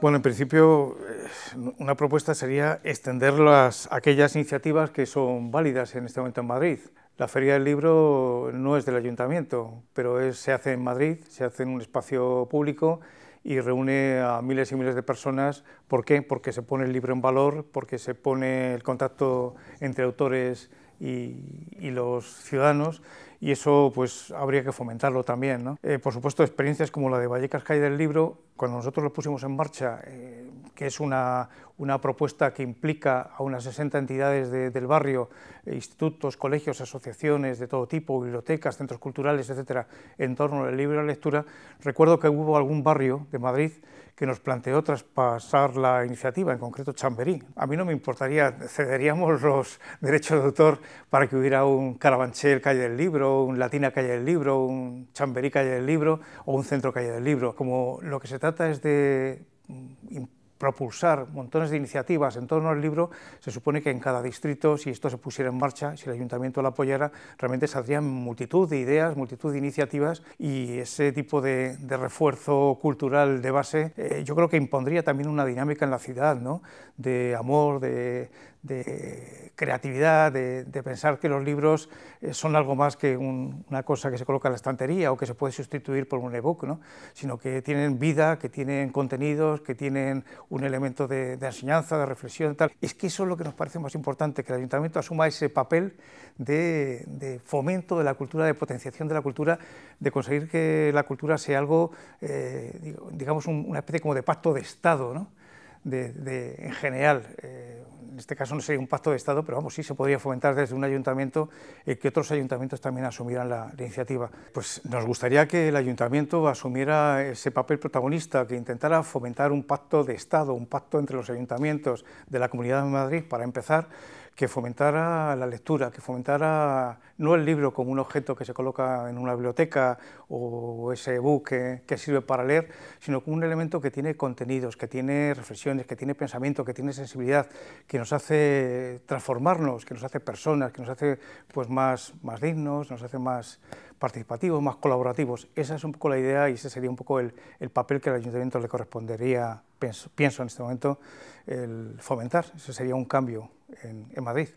Bueno, en principio, eh, una propuesta sería extender las, aquellas iniciativas que son válidas en este momento en Madrid. La Feria del Libro no es del Ayuntamiento, pero se hace en Madrid, se hace en un espacio público y reúne a miles y miles de personas. ¿Por qué? Porque se pone el libro en valor, porque se pone el contacto entre autores y, los ciudadanos y eso pues habría que fomentarlo también. ¿no? Eh, por supuesto, experiencias como la de Vallecas Calle del Libro, cuando nosotros lo pusimos en marcha, eh, que es una, propuesta que implica a unas 60 entidades del barrio, eh, institutos, colegios, asociaciones de todo tipo, bibliotecas, centros culturales, etcétera, en torno al libro y la lectura, recuerdo que hubo algún barrio de Madrid que nos planteó traspasar la iniciativa, en concreto Chamberí. A mí no me importaría, cederíamos los derechos de autor para que hubiera un Carabanchel Calle del Libro, un Latina Calle del Libro, un Chamberí Calle del Libro o un Centro Calle del Libro. Como lo que se trata es de propulsar montones de iniciativas en torno al libro, se supone que en cada distrito, si esto se pusiera en marcha, si el ayuntamiento lo apoyara, realmente saldrían multitud de ideas, multitud de iniciativas y ese tipo de, refuerzo cultural de base eh, yo creo que impondría también una dinámica en la ciudad, ¿no? de amor, de, de creatividad, de, pensar que los libros eh, son algo más que una cosa que se coloca en la estantería o que se puede sustituir por un ebook, ¿no? sino que tienen vida, que tienen contenidos, que tienen un elemento de, enseñanza, de reflexión. Tal. Es que eso es lo que nos parece más importante, que el ayuntamiento asuma ese papel de, fomento de la cultura, de potenciación de la cultura, de conseguir que la cultura sea algo, eh, digamos, una especie como de pacto de Estado, ¿no? en general. Eh, en este caso no sería un pacto de Estado, pero vamos, sí se podría fomentar desde un ayuntamiento eh, que otros ayuntamientos también asumieran la, la, iniciativa. Pues nos gustaría que el ayuntamiento asumiera ese papel protagonista, que intentara fomentar un pacto de Estado, un pacto entre los ayuntamientos de la Comunidad de Madrid, para empezar, que fomentara la lectura, que fomentara no el libro como un objeto que se coloca en una biblioteca o ese book que, sirve para leer, sino como un elemento que tiene contenidos, que tiene reflexiones, que tiene pensamiento, que tiene sensibilidad, que nos hace transformarnos, que nos hace personas, que nos hace pues, más, más dignos, nos hace más participativos, más colaborativos. Esa es un poco la idea y ese sería un poco el, papel que al ayuntamiento le correspondería, pienso, en este momento, el fomentar. Ese sería un cambio en, Madrid.